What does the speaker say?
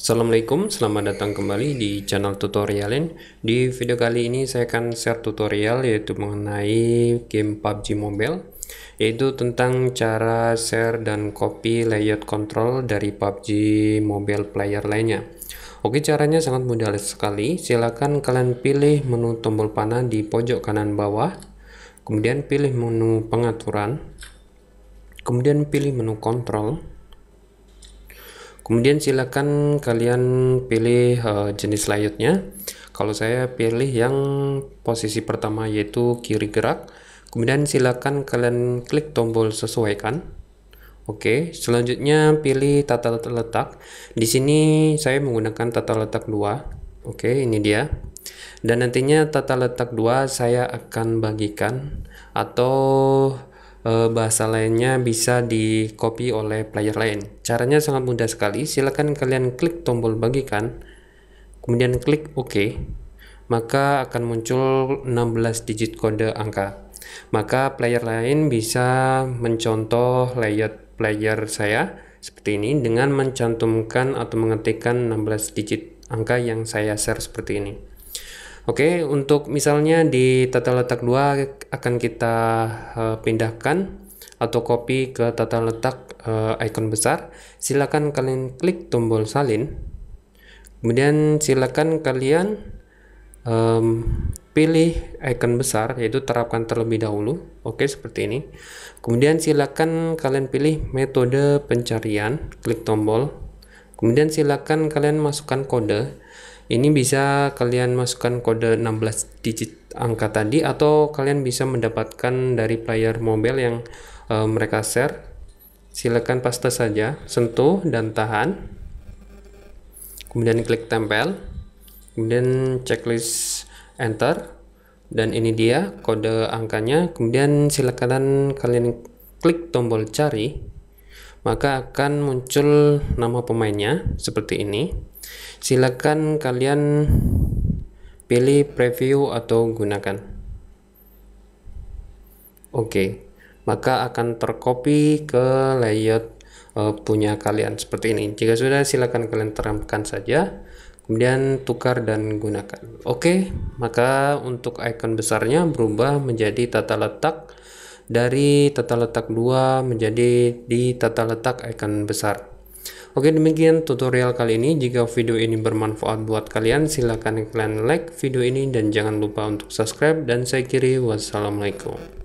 Assalamualaikum, selamat datang kembali di channel tutorialin Di video kali ini saya akan share tutorial yaitu mengenai game PUBG Mobile Yaitu tentang cara share dan copy layout control dari PUBG Mobile player lainnya Oke caranya sangat mudah sekali, Silakan kalian pilih menu tombol panah di pojok kanan bawah Kemudian pilih menu pengaturan Kemudian pilih menu kontrol kemudian silakan kalian pilih uh, jenis layutnya kalau saya pilih yang posisi pertama yaitu kiri gerak kemudian silakan kalian klik tombol sesuaikan Oke, selanjutnya pilih tata letak. Di sini saya menggunakan tata letak 2. Oke, ini dia. Dan nantinya tata letak 2 saya akan bagikan atau Eh, bahasa lainnya bisa di copy oleh player lain. Caranya sangat mudah sekali. Silakan kalian klik tombol bagikan, kemudian klik OK, maka akan muncul 16 digit kode angka. Maka player lain bisa mencontoh layout player saya seperti ini dengan mencantumkan atau mengetikkan 16 digit angka yang saya share seperti ini. Oke, untuk misalnya di tata letak 2 akan kita uh, pindahkan atau copy ke tata letak uh, eh, icon besar. Silakan kalian klik tombol salin. Kemudian silakan kalian um, pilih icon besar yaitu terapkan terlebih dahulu oke seperti ini kemudian silakan kalian pilih metode pencarian klik tombol kemudian silakan kalian masukkan kode ini bisa kalian masukkan kode 16 digit angka tadi atau kalian bisa mendapatkan dari player mobile yang e, mereka share. Silakan paste saja, sentuh dan tahan. Kemudian klik tempel. Kemudian checklist enter dan ini dia kode angkanya. Kemudian silakan kalian klik tombol cari maka akan muncul nama pemainnya seperti ini. Silakan kalian pilih preview atau gunakan. Oke, maka akan tercopy ke layout uh, punya kalian seperti ini. Jika sudah silakan kalian terapkan saja. Kemudian tukar dan gunakan. Oke, maka untuk icon besarnya berubah menjadi tata letak dari tata letak 2 menjadi di tata letak icon besar. Oke demikian tutorial kali ini, jika video ini bermanfaat buat kalian silahkan kalian like video ini dan jangan lupa untuk subscribe dan saya kiri wassalamualaikum.